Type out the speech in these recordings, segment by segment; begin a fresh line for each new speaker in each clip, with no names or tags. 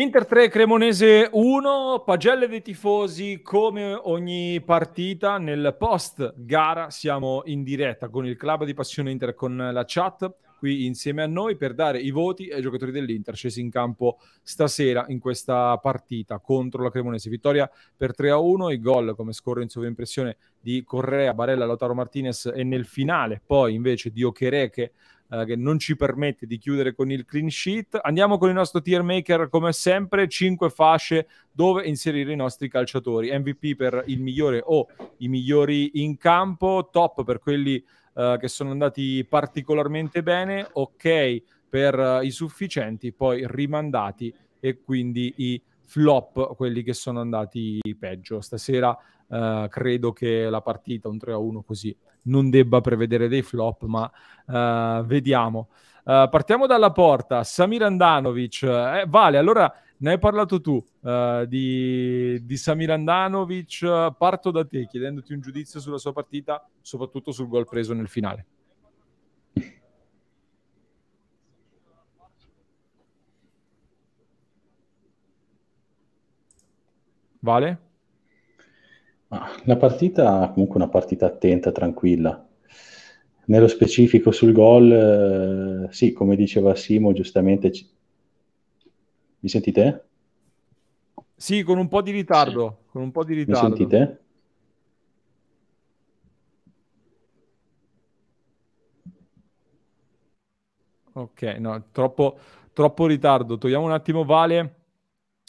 Inter 3, Cremonese 1, pagelle dei tifosi come ogni partita nel post gara siamo in diretta con il club di Passione Inter con la chat qui insieme a noi per dare i voti ai giocatori dell'Inter scesi in campo stasera in questa partita contro la Cremonese. Vittoria per 3 a 1, i gol come scorre in sovraimpressione di Correa, Barella, Lautaro Martinez e nel finale poi invece di Ochereke eh, che non ci permette di chiudere con il clean sheet. Andiamo con il nostro tier maker come sempre, 5 fasce dove inserire i nostri calciatori. MVP per il migliore o i migliori in campo, top per quelli eh, che sono andati particolarmente bene, ok per eh, i sufficienti, poi rimandati e quindi i flop, quelli che sono andati peggio. Stasera eh, credo che la partita, un 3-1 così, non debba prevedere dei flop, ma eh, vediamo. Eh, partiamo dalla porta, Samir Andanovic. Eh, vale, allora ne hai parlato tu eh, di, di Samir Andanovic. Parto da te chiedendoti un giudizio sulla sua partita, soprattutto sul gol preso nel finale. Vale?
La partita, comunque una partita attenta, tranquilla. Nello specifico sul gol, eh, sì, come diceva Simo, giustamente... Ci...
Mi sentite?
Sì, con un po' di ritardo. Con un po' di ritardo. Mi sentite? Ok, no, troppo, troppo ritardo. Togliamo un attimo Vale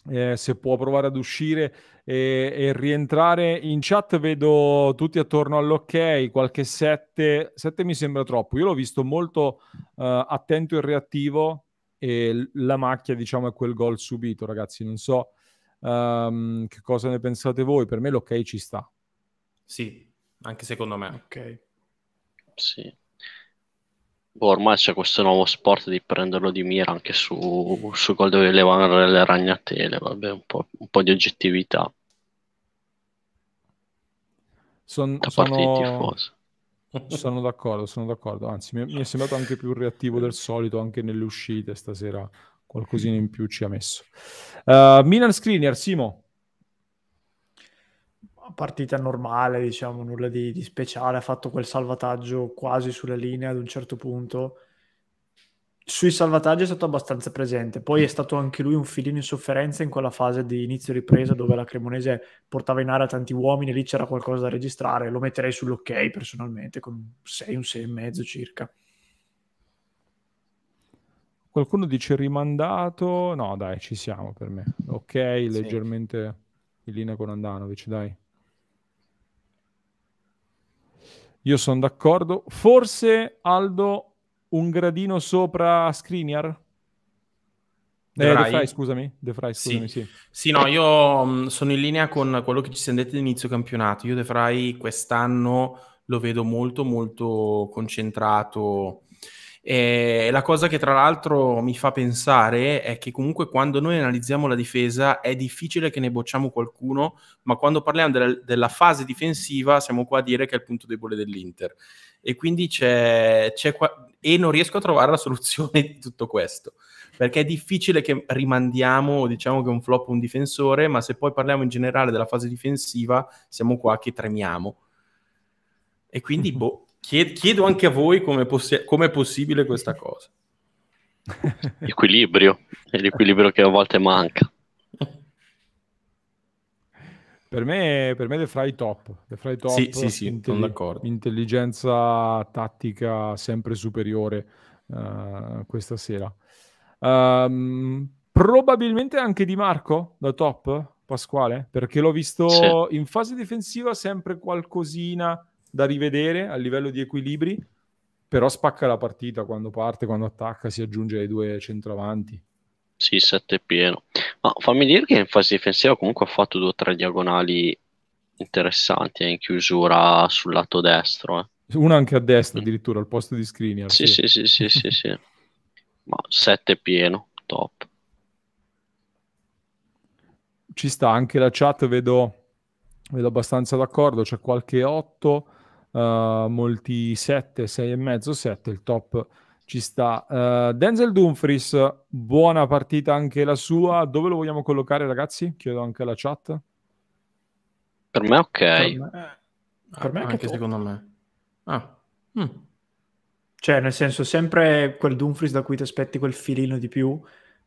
eh, se può provare ad uscire e, e, rientrare in chat vedo tutti attorno all'ok qualche 7 7 mi sembra troppo io l'ho visto molto eh, attento e reattivo e la macchia diciamo è quel gol subito ragazzi non so um, che cosa ne pensate
voi per me l'ok ci sta sì anche secondo me ok
sì boh, ormai c'è questo nuovo sport di prenderlo di mira anche su, su gol dove levare le ragnatele, vabbè, un po', un po di oggettività.
Son, da sono... parte Sono d'accordo, sono d'accordo. Anzi, mi, mi, è sembrato anche più reattivo del solito, anche nelle uscite stasera. Qualcosina in più ci ha messo. Uh, Milan Screener, Simo
partita normale, diciamo, nulla di, di, speciale, ha fatto quel salvataggio quasi sulla linea ad un certo punto. Sui salvataggi è stato abbastanza presente, poi è stato anche lui un filino in sofferenza in quella fase di inizio ripresa dove la Cremonese portava in aria tanti uomini, lì c'era qualcosa da registrare, lo metterei sull'ok personalmente con un 6, un mezzo circa.
Qualcuno dice rimandato, no dai ci siamo per me, ok, leggermente... Sì in linea con Andanovic, dai. Io sono d'accordo. Forse Aldo un gradino sopra Skriniar? De, eh, Fry. De Fry, scusami. De Fry, scusami sì. Sì.
sì. no, io mh, mm, sono in linea con quello che ci siamo detti all'inizio campionato. Io De Fry quest'anno lo vedo molto, molto concentrato e eh, la cosa che tra l'altro mi fa pensare è che comunque quando noi analizziamo la difesa è difficile che ne bocciamo qualcuno, ma quando parliamo de- della fase difensiva siamo qua a dire che è il punto debole dell'Inter. E quindi c'è, c'è qua- e non riesco a trovare la soluzione di tutto questo perché è difficile che rimandiamo, diciamo che è un flop un difensore, ma se poi parliamo in generale della fase difensiva, siamo qua che tremiamo. E quindi, mhm. boh, chiedo anche a voi come, possi- come è possibile questa cosa.
Equilibrio, è l'equilibrio che a volte manca.
Per
me, per me The Fry top, The Fry top sì, sì, sì, intelli- d'accordo. intelligenza tattica sempre superiore uh, questa sera. Um, probabilmente anche Di Marco da top, Pasquale, perché l'ho visto sì. in fase difensiva sempre qualcosina, da rivedere a livello di equilibri, però spacca la partita quando parte, quando attacca, si aggiunge ai due centravanti.
Sì, 7 pieno. Ma fammi dire che in fase difensiva comunque ha fatto due o tre diagonali interessanti eh, in chiusura sul lato destro. Eh.
Una anche a destra mm. addirittura, al posto di Skriniar. Sì, sì, sì, sì, sì,
sì. Ma 7 pieno, top.
Ci sta anche la chat, vedo, vedo abbastanza d'accordo, c'è qualche 8 uh, molti 7, mezzo, 7, il top ci sta. Uh, Denzel Dumfries, buona partita anche la sua. Dove lo vogliamo collocare, ragazzi? Chiedo anche alla chat.
Per me, ok. Per me, per me anche, anche
secondo me. Ah. Mm. Cioè, nel senso, sempre quel Dumfries da cui ti aspetti quel filino di più,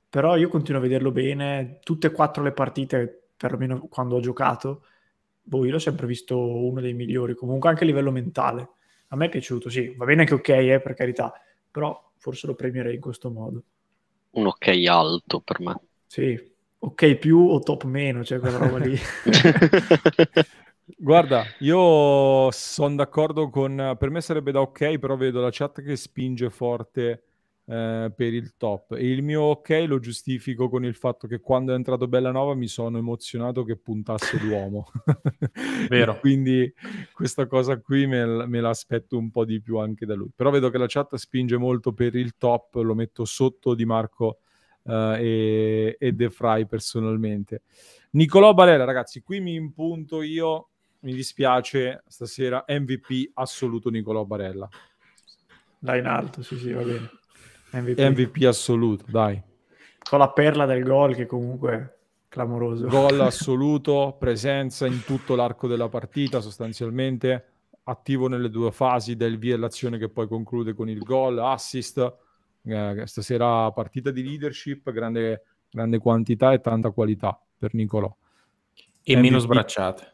però io continuo a vederlo bene. Tutte e quattro le partite, perlomeno quando ho giocato, boh, io l'ho sempre visto uno dei migliori, comunque anche a livello mentale. A me è piaciuto, sì, va bene che ok, eh, per carità, però forse lo premierei in questo modo.
Un ok alto per me.
Sì, ok più o top meno, cioè quella roba lì.
Guarda, io sono d'accordo con... Per me sarebbe da ok, però vedo la chat che spinge forte eh, per il top. E il mio ok lo giustifico con il fatto che quando è entrato Bellanova mi sono emozionato che puntasse l'uomo. Vero. quindi questa cosa qui me, me l'aspetto un po' di più anche da lui. Però vedo che la chat spinge molto per il top, lo metto sotto di Marco Uh, e, e De Frey personalmente. Nicolò Barella, ragazzi, qui mi impunto io, mi dispiace, stasera MVP assoluto Nicolò Barella.
Là in alto, sì, sì, va bene. MVP.
MVP assoluto, dai.
Con la perla del gol che comunque clamoroso. Gol assoluto, presenza in
tutto l'arco della partita sostanzialmente, attivo nelle due fasi del via l'azione che poi conclude con il gol, assist. Eh, stasera partita di leadership, grande, grande quantità e tanta qualità per Nicolò. E MVP. meno
sbracciate.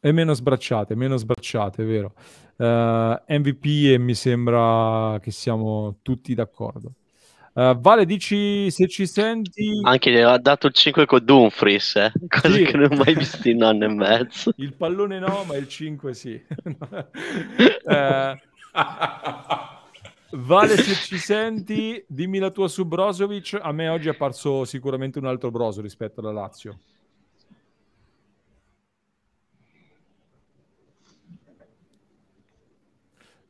E meno sbracciate, meno sbracciate, è vero. Uh, eh, MVP e mi sembra che siamo tutti d'accordo. Uh, vale, dici se ci senti.
Anche gli ha dato il 5 con Dumfries, eh? cosa sì. che non ho mai visto in un anno e mezzo. Il
pallone no, ma il 5 sì. uh, vale, se ci senti, dimmi la tua su Brozovic. A me oggi è apparso sicuramente un altro Brozo rispetto alla Lazio.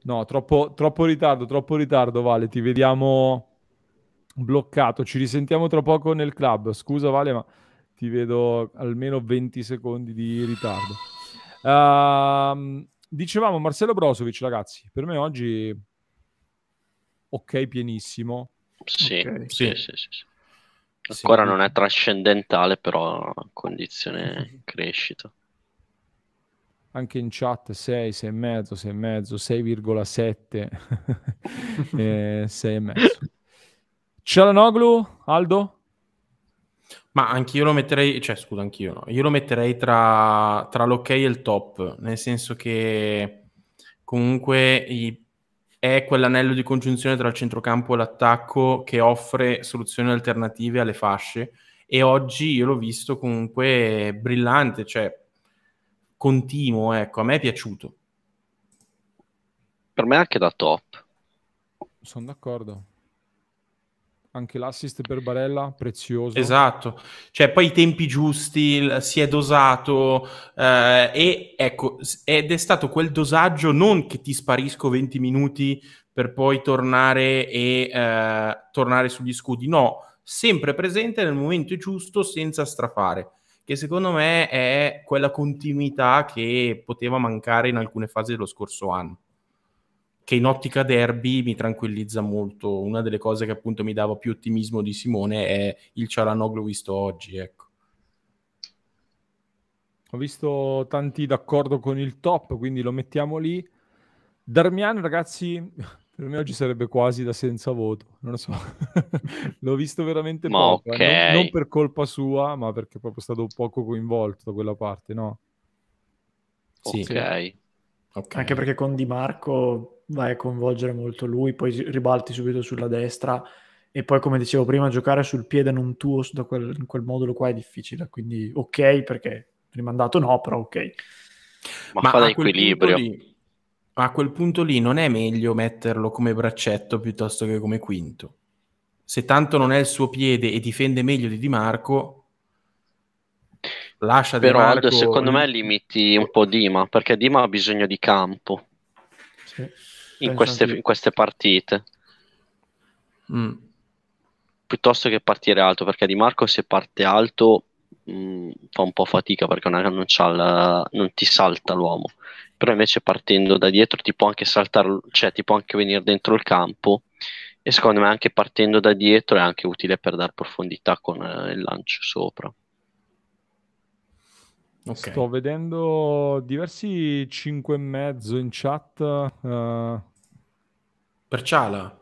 No, troppo, troppo ritardo, troppo ritardo, Vale. Ti vediamo bloccato. Ci risentiamo tra poco nel club. Scusa, Vale, ma ti vedo almeno 20 secondi di ritardo. Uh, dicevamo Marcello Brosovic, ragazzi. Per me oggi, ok, pienissimo. Sì, okay. sì,
sì. sì, sì. Ancora sì. non è trascendentale, però condizione crescita
anche in chat 6, 6 e mezzo, 6 e mezzo, 6,7,
eh, 6 e mezzo. Cialanoglu, Aldo? Ma anch'io lo metterei, cioè scusa, anch'io no, io lo metterei tra, tra l'ok e il top, nel senso che comunque i, è quell'anello di congiunzione tra il centrocampo e l'attacco che offre soluzioni alternative alle fasce e oggi io l'ho visto comunque brillante, cioè continuo, ecco, a me è piaciuto.
Per me anche da top.
Sono d'accordo. Anche l'assist per Barella,
prezioso. Esatto, cioè poi i tempi giusti, si è dosato eh, e ecco, ed è stato quel dosaggio non che ti sparisco 20 minuti per poi tornare e eh, tornare sugli scudi, no, sempre presente nel momento giusto senza strafare che secondo me è quella continuità che poteva mancare in alcune fasi dello scorso anno che in ottica derby mi tranquillizza molto. Una delle cose che appunto mi dava più ottimismo di Simone è il Cialanoglu visto oggi, ecco.
Ho visto tanti d'accordo con il top, quindi lo mettiamo lì. Darmian, ragazzi, per me oggi sarebbe quasi da senza voto, non lo so. L'ho visto veramente ma poco, eh. okay. non, non, per colpa sua, ma perché è proprio stato poco coinvolto da quella parte, no?
Sì. Ok.
Anche
perché con Di Marco vai a coinvolgere molto lui, poi ribalti subito sulla destra e poi come dicevo prima giocare sul piede non tuo da quel, in quel modulo qua è difficile, quindi ok perché rimandato no, però ok.
Ma, ma fa da equilibrio
a quel punto lì non è meglio metterlo
come braccetto piuttosto che come quinto. Se tanto non è il suo piede e difende meglio di Di Marco, lascia Però, Di Marco... Aldo, secondo me
limiti un po' Dima, perché Dima ha bisogno di campo sì, in, queste, in, queste, partite. Mm. Piuttosto che partire alto, perché Di Marco se parte alto mh, mm, fa un po' fatica perché non, non, la, non ti salta l'uomo però invece partendo da dietro ti può anche saltare, cioè ti può anche venire dentro il campo e secondo me anche partendo da dietro è anche utile per dare profondità con eh, il lancio sopra.
Okay. Sto vedendo diversi 5 e mezzo in chat. Uh, per Ciala?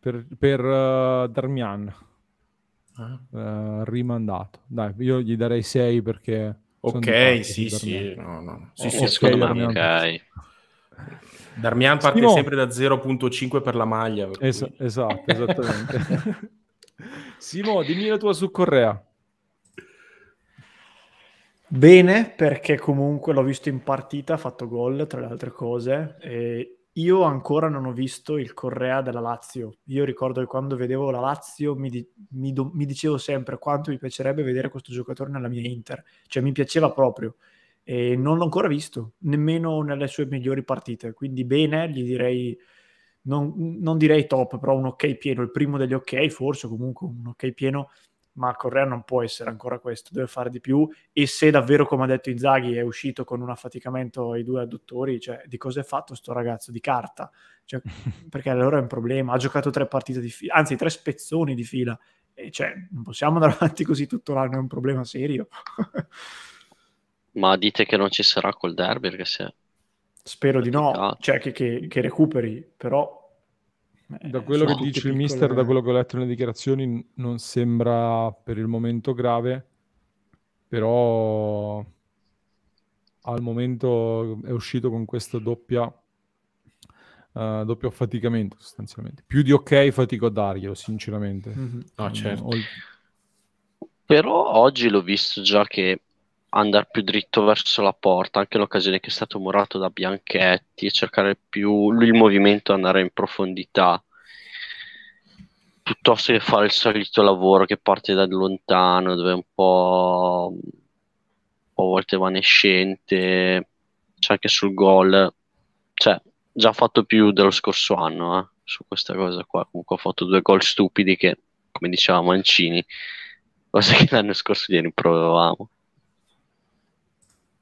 Per, per uh, Darmian. Uh-huh. Uh, rimandato. Dai, io gli darei 6 perché Ok, sì, sì,
no, no. sì, sì, secondo me ok. Darmian parte Simo. sempre da 0.5 per la maglia. Per es- esatto, esattamente. Simo, dimmi
la tua su Correa.
Bene, perché comunque l'ho visto in partita, ha fatto gol tra le altre cose, e io ancora non ho visto il Correa della Lazio. Io ricordo che quando vedevo la Lazio mi, di- mi, do- mi dicevo sempre quanto mi piacerebbe vedere questo giocatore nella mia Inter, cioè mi piaceva proprio e non l'ho ancora visto, nemmeno nelle sue migliori partite. Quindi bene, gli direi, non, non direi top, però un ok pieno, il primo degli ok forse, comunque un ok pieno ma Correa non può essere ancora questo, deve fare di più e se davvero, come ha detto Inzaghi, è uscito con un affaticamento ai due adduttori, cioè di cosa è fatto sto ragazzo? Di carta, cioè, perché allora è un problema, ha giocato tre partite di fila, anzi tre spezzoni di fila, e cioè non possiamo andare avanti così tutto l'anno, è un problema serio.
ma dite che non ci sarà col derby, perché se...
Spero di no, cioè che, che, che recuperi, però eh, da quello che dice il mister, da quello che ho letto nelle dichiarazioni, non sembra
per il momento grave, però al momento è uscito con questo doppia, uh, doppio affaticamento sostanzialmente. Più di ok fatico a darglielo, sinceramente. Mm-hmm. No, certo.
Però oggi l'ho visto già che andare più dritto verso la porta, anche l'occasione che è stato murato da Bianchetti e cercare più il movimento, andare in profondità piuttosto che fare il solito lavoro che parte da lontano dove è un po' a volte evanescente c'è anche sul gol cioè già fatto più dello scorso anno eh, su questa cosa qua comunque ho fatto due gol stupidi che come diceva Mancini cosa che l'anno scorso gli rimproveravamo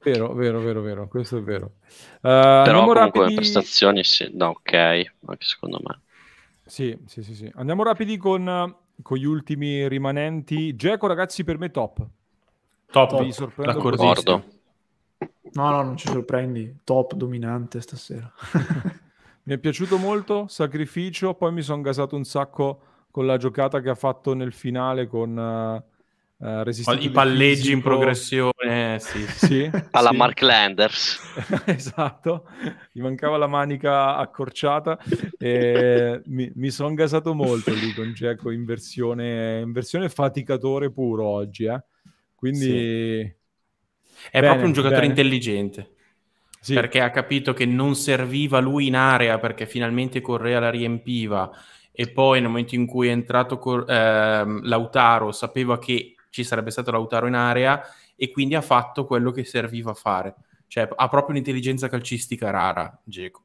Vero, vero, vero, vero, questo è vero. Uh, Però comunque rapidi... le
prestazioni sì, da no, ok, anche secondo me.
Sì, sì, sì, sì. Andiamo rapidi con, con gli ultimi rimanenti.
Geco, ragazzi, per me top.
Top, Vi d'accordo.
No, no, non ci sorprendi. Top, dominante stasera. mi è piaciuto molto,
sacrificio, poi mi sono gasato un sacco con la giocata che ha fatto nel finale con...
Uh, Uh, I palleggi fisico... in progressione, eh, sì. sì alla sì. Mark Landers. esatto,
gli mancava la manica accorciata. E mi, mi sono gasato molto lì con Geco in versione, in versione faticatore puro oggi. Eh. Quindi... Sì. È bene, proprio un giocatore bene.
intelligente. Sì. perché ha capito che non serviva lui in area perché finalmente Correa la riempiva e poi nel momento in cui è entrato Cor- ehm, Lautaro sapeva che ci sarebbe stato Lautaro in area e quindi ha fatto quello che serviva a fare. Cioè, ha proprio un'intelligenza calcistica rara, Geco.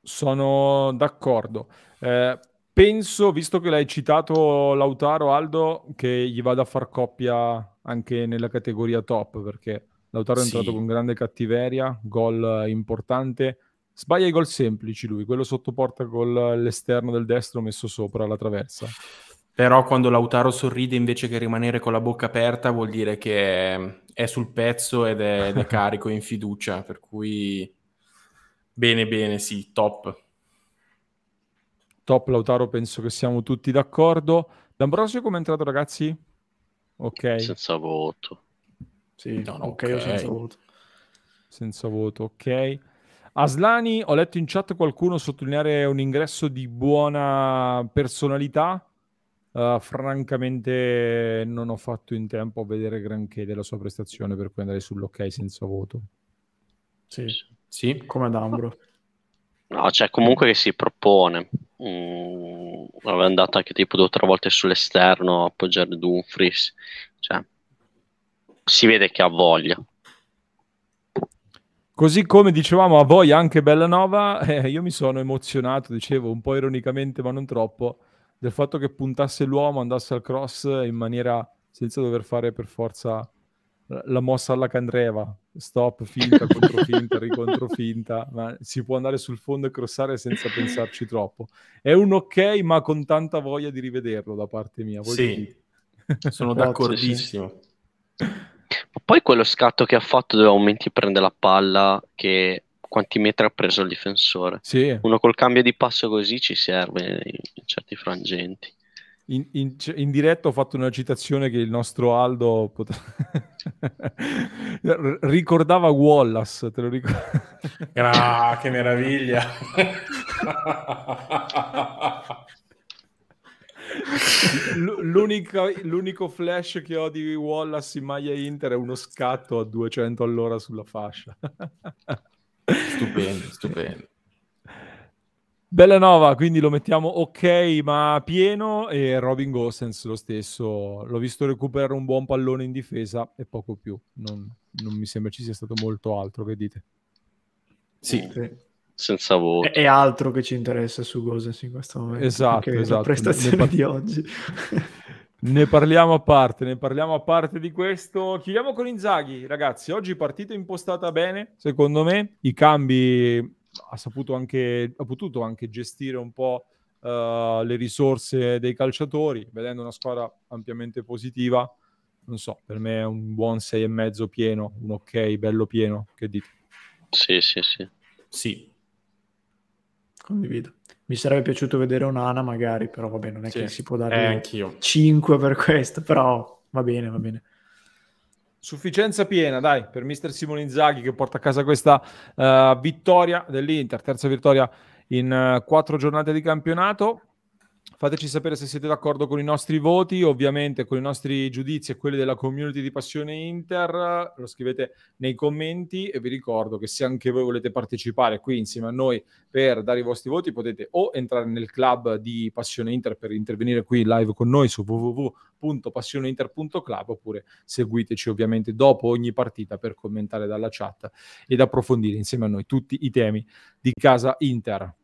Sono d'accordo. Eh, penso, visto che l'hai citato Lautaro Aldo, che gli vada a far coppia anche nella categoria top, perché Lautaro è sì. entrato con grande cattiveria, gol importante. Sbaglia i gol semplici lui, quello sottoporta con l'esterno del destro messo sopra la traversa.
Però quando Lautaro sorride invece che rimanere con la bocca aperta vuol dire che è sul pezzo ed è, ed è carico, in fiducia, per cui bene bene, sì, top.
Top Lautaro, penso che siamo tutti d'accordo. D'Ambrosio come è entrato ragazzi? Ok. Senza
voto. Sì, no, no, okay, ok, senza
voto. Senza voto, ok. Aslani, ho letto in chat qualcuno sottolineare un ingresso di buona personalità Uh, francamente non ho fatto in tempo a vedere granché della sua prestazione per cui andare
sull'ok senza voto. Sì, sì. come ad Ambro.
No, cioè comunque che si propone. Mm, aveva andato anche tipo due o tre volte sull'esterno a appoggiare Dumfries. Cioè, si vede che ha voglia.
Così come dicevamo a voi anche Bellanova, eh, io mi sono emozionato, dicevo un po' ironicamente ma non troppo, del fatto che puntasse l'uomo, andasse al cross in maniera senza dover fare per forza la mossa alla Candreva, stop, finta, controfinta, ricontrofinta, ma si può andare sul fondo e crossare senza pensarci troppo. È un ok, ma con tanta voglia di rivederlo da parte mia. Voi sì,
sono d'accordissimo. Poi quello scatto che ha fatto dove aumenti prende la palla che quanti metri ha preso il difensore. Sì. Uno col cambio di passo così ci serve in, in certi frangenti.
In, in, cioè, in, diretta ho fatto una citazione che il nostro Aldo pot... ricordava Wallace, te lo ricordo.
ah, che meraviglia!
L- l'unico, l'unico flash che ho di Wallace in maglia Inter è uno scatto a 200 all'ora sulla fascia. Stupendo, stupendo. Bellanova, quindi lo mettiamo ok ma pieno e Robin Gossens lo stesso, l'ho visto recuperare un buon pallone in difesa e poco più, non, non
mi
sembra ci sia stato molto altro, che dite? Sì, okay.
senza voto. È
altro che ci interessa su Gossens in questo momento. Esatto, esatto. La prestazione ne, ne di oggi. Ne parliamo a
parte, ne parliamo a parte di questo. Chiudiamo
con Inzaghi, ragazzi.
Oggi partita impostata bene, secondo me. I cambi ha saputo anche, ha potuto anche gestire un po' uh, le risorse dei calciatori, vedendo una squadra ampiamente positiva. Non so, per me è un buon 6,5 pieno, un ok bello pieno. Che dite? Sì, sì, sì. Sì.
Condivido. Mi sarebbe piaciuto vedere un'ana magari, però vabbè, non è sì, che si può dare eh, 5 per questo, però va bene, va bene.
Sufficienza piena, dai, per mister Simone Inzaghi che porta a casa questa uh, vittoria dell'Inter, terza vittoria in uh, quattro giornate di campionato. Fateci sapere se siete d'accordo con i nostri voti, ovviamente con i nostri giudizi e quelli della community di Passione Inter, lo scrivete nei commenti e vi ricordo che se anche voi volete partecipare qui insieme a noi per dare i vostri voti potete o entrare nel club di Passione Inter per intervenire qui live con noi su www.passioneinter.club oppure seguiteci ovviamente dopo ogni partita per commentare dalla chat ed approfondire insieme a noi tutti i temi di casa Inter.